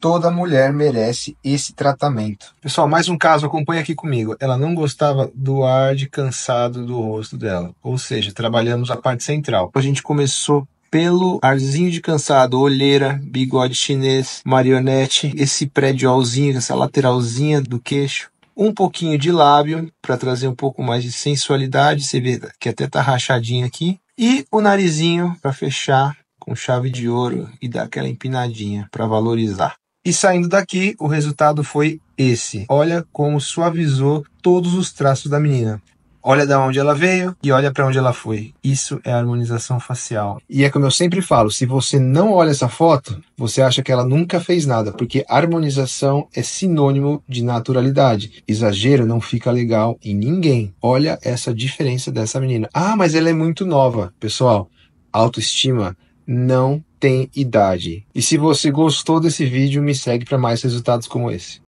Toda mulher merece esse tratamento. Pessoal, mais um caso, acompanha aqui comigo. Ela não gostava do ar de cansado do rosto dela. Ou seja, trabalhamos a parte central. A gente começou pelo arzinho de cansado, olheira, bigode chinês, marionete, esse pré essa lateralzinha do queixo um pouquinho de lábio para trazer um pouco mais de sensualidade, você vê que até tá rachadinho aqui, e o narizinho para fechar com chave de ouro e dar aquela empinadinha para valorizar. E saindo daqui, o resultado foi esse. Olha como suavizou todos os traços da menina. Olha da onde ela veio e olha para onde ela foi. Isso é harmonização facial. E é como eu sempre falo, se você não olha essa foto, você acha que ela nunca fez nada, porque harmonização é sinônimo de naturalidade. Exagero não fica legal em ninguém. Olha essa diferença dessa menina. Ah, mas ela é muito nova. Pessoal, autoestima não tem idade. E se você gostou desse vídeo, me segue para mais resultados como esse.